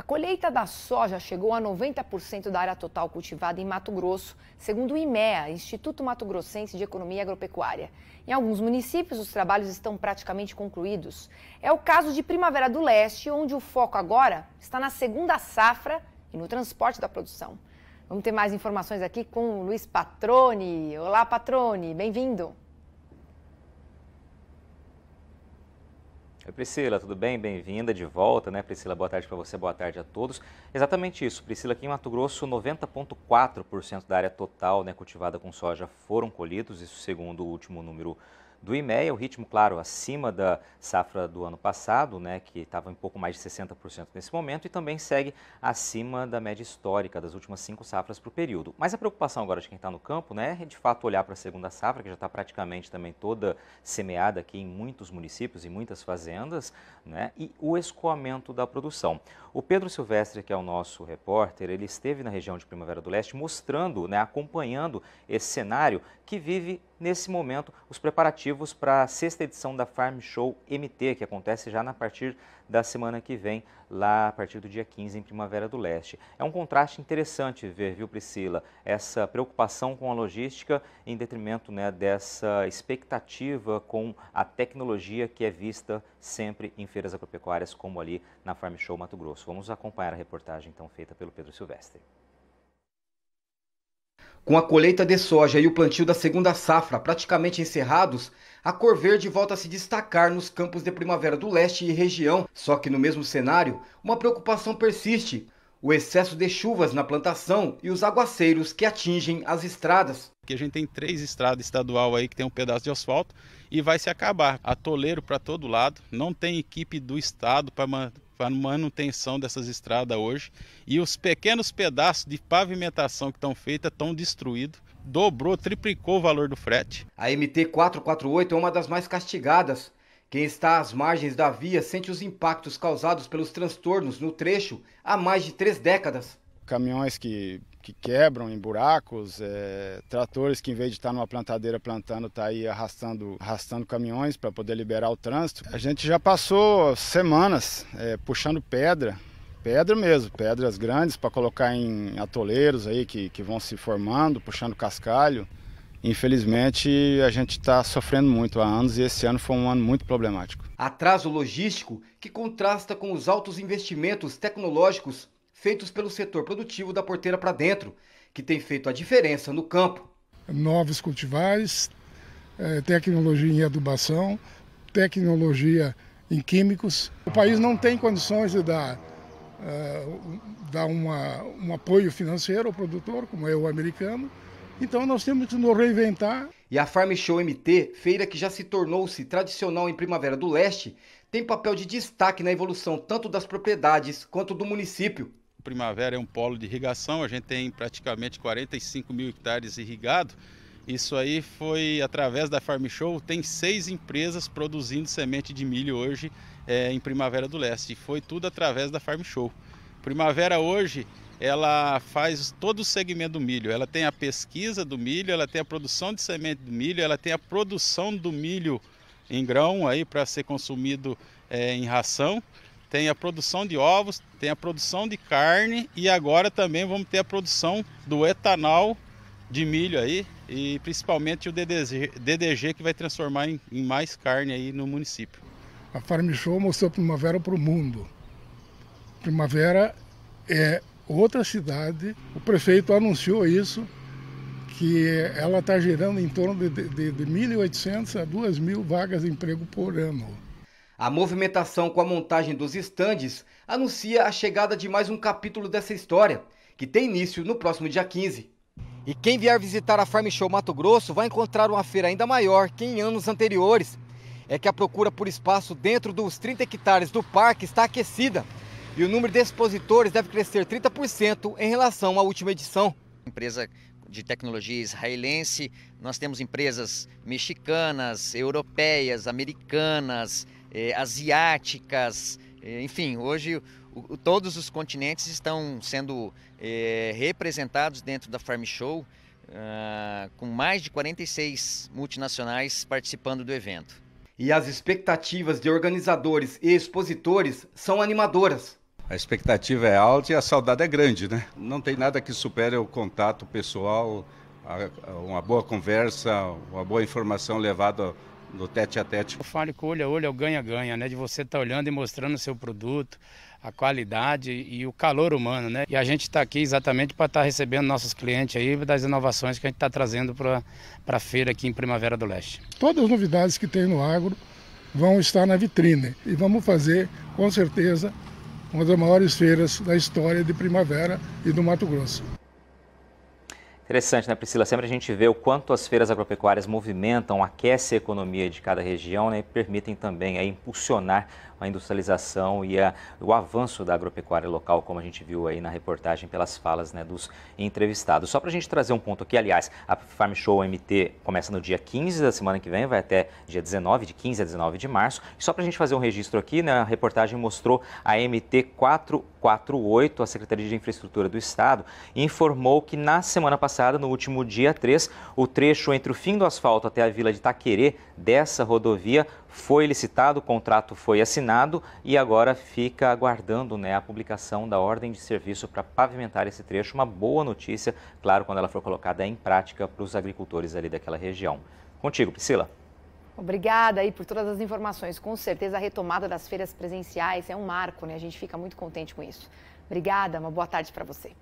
A colheita da soja chegou a 90% da área total cultivada em Mato Grosso, segundo o IMEA, Instituto Mato Grossense de Economia Agropecuária. Em alguns municípios, os trabalhos estão praticamente concluídos. É o caso de Primavera do Leste, onde o foco agora está na segunda safra e no transporte da produção. Vamos ter mais informações aqui com o Luiz Patrone. Olá, Patrone, bem-vindo. Oi Priscila, tudo bem? Bem-vinda de volta, né Priscila? Boa tarde para você, boa tarde a todos. Exatamente isso, Priscila, aqui em Mato Grosso, 90,4% da área total né, cultivada com soja foram colhidos, isso segundo o último número do IMEA, o ritmo, claro, acima da safra do ano passado, né, que estava em pouco mais de 60% nesse momento, e também segue acima da média histórica das últimas cinco safras para o período. Mas a preocupação agora de quem está no campo né, é de fato olhar para a segunda safra, que já está praticamente também toda semeada aqui em muitos municípios e muitas fazendas, né, e o escoamento da produção. O Pedro Silvestre, que é o nosso repórter, ele esteve na região de Primavera do Leste mostrando, né, acompanhando esse cenário que vive nesse momento, os preparativos para a sexta edição da Farm Show MT, que acontece já na partir da semana que vem, lá a partir do dia 15, em Primavera do Leste. É um contraste interessante ver, viu, Priscila, essa preocupação com a logística em detrimento né, dessa expectativa com a tecnologia que é vista sempre em feiras agropecuárias, como ali na Farm Show Mato Grosso. Vamos acompanhar a reportagem, então, feita pelo Pedro Silvestre. Com a colheita de soja e o plantio da segunda safra praticamente encerrados, a cor verde volta a se destacar nos campos de primavera do leste e região. Só que no mesmo cenário, uma preocupação persiste: o excesso de chuvas na plantação e os aguaceiros que atingem as estradas. Aqui a gente tem três estradas estadual aí que tem um pedaço de asfalto e vai se acabar. Atoleiro para todo lado, não tem equipe do estado para para a manutenção dessas estradas hoje. E os pequenos pedaços de pavimentação que estão feitas estão destruídos. Dobrou, triplicou o valor do frete. A MT 448 é uma das mais castigadas. Quem está às margens da via sente os impactos causados pelos transtornos no trecho há mais de três décadas caminhões que, que quebram em buracos, é, tratores que em vez de estar numa plantadeira plantando, está aí arrastando, arrastando caminhões para poder liberar o trânsito. A gente já passou semanas é, puxando pedra, pedra mesmo, pedras grandes para colocar em atoleiros aí que, que vão se formando, puxando cascalho. Infelizmente, a gente está sofrendo muito há anos e esse ano foi um ano muito problemático. Atraso logístico que contrasta com os altos investimentos tecnológicos feitos pelo setor produtivo da Porteira para Dentro, que tem feito a diferença no campo. Novos cultivares, é, tecnologia em adubação, tecnologia em químicos. O país não tem condições de dar, uh, dar uma, um apoio financeiro ao produtor, como é o americano. Então nós temos que nos reinventar. E a Farm Show MT, feira que já se tornou-se tradicional em Primavera do Leste, tem papel de destaque na evolução tanto das propriedades quanto do município. Primavera é um polo de irrigação, a gente tem praticamente 45 mil hectares irrigado. Isso aí foi através da Farm Show, tem seis empresas produzindo semente de milho hoje é, em Primavera do Leste. E foi tudo através da Farm Show. Primavera hoje ela faz todo o segmento do milho. Ela tem a pesquisa do milho, ela tem a produção de semente do milho, ela tem a produção do milho em grão aí para ser consumido é, em ração tem a produção de ovos, tem a produção de carne e agora também vamos ter a produção do etanol de milho aí e principalmente o DDG, DDG que vai transformar em, em, mais carne aí no município. A Farm Show mostrou Primavera para o mundo. Primavera é outra cidade. O prefeito anunciou isso, que ela está gerando em torno de, de, de 1.800 a 2.000 vagas de emprego por ano. A movimentação com a montagem dos estandes anuncia a chegada de mais um capítulo dessa história, que tem início no próximo dia 15. E quem vier visitar a Farm Show Mato Grosso vai encontrar uma feira ainda maior que em anos anteriores. É que a procura por espaço dentro dos 30 hectares do parque está aquecida e o número de expositores deve crescer 30% em relação à última edição. Empresa de tecnologia israelense, nós temos empresas mexicanas, europeias, americanas, eh, asiáticas, eh, enfim, hoje o, todos os continentes estão sendo eh, representados dentro da Farm Show, uh, com mais de 46 multinacionais participando do evento. E as expectativas de organizadores e expositores são animadoras. A expectativa é alta e a saudade é grande, né? Não tem nada que supere o contato pessoal, uma boa conversa, uma boa informação levada no tete a tete. Eu falo que olho a olho é o ganha-ganha, né? De você estar tá olhando e mostrando o seu produto, a qualidade e o calor humano, né? E a gente está aqui exatamente para estar tá recebendo nossos clientes aí das inovações que a gente está trazendo para a feira aqui em Primavera do Leste. Todas as novidades que tem no agro vão estar na vitrine e vamos fazer, com certeza, uma das maiores feiras da história de Primavera e do Mato Grosso. Interessante, né, Priscila? Sempre a gente vê o quanto as feiras agropecuárias movimentam, aquecem a economia de cada região né, e permitem também aí, impulsionar a industrialização e a, o avanço da agropecuária local, como a gente viu aí na reportagem pelas falas né, dos entrevistados. Só para a gente trazer um ponto aqui, aliás, a Farm Show MT começa no dia 15 da semana que vem, vai até dia 19, de 15 a 19 de março. E só para a gente fazer um registro aqui, né, a reportagem mostrou a MT 448, a Secretaria de Infraestrutura do Estado, informou que na semana passada, no último dia 3, o trecho entre o fim do asfalto até a vila de Taquerê dessa rodovia foi licitado, o contrato foi assinado e agora fica aguardando né, a publicação da ordem de serviço para pavimentar esse trecho. Uma boa notícia, claro, quando ela for colocada em prática para os agricultores ali daquela região. Contigo, Priscila. Obrigada aí por todas as informações. Com certeza a retomada das feiras presenciais é um marco, né? A gente fica muito contente com isso. Obrigada, uma boa tarde para você.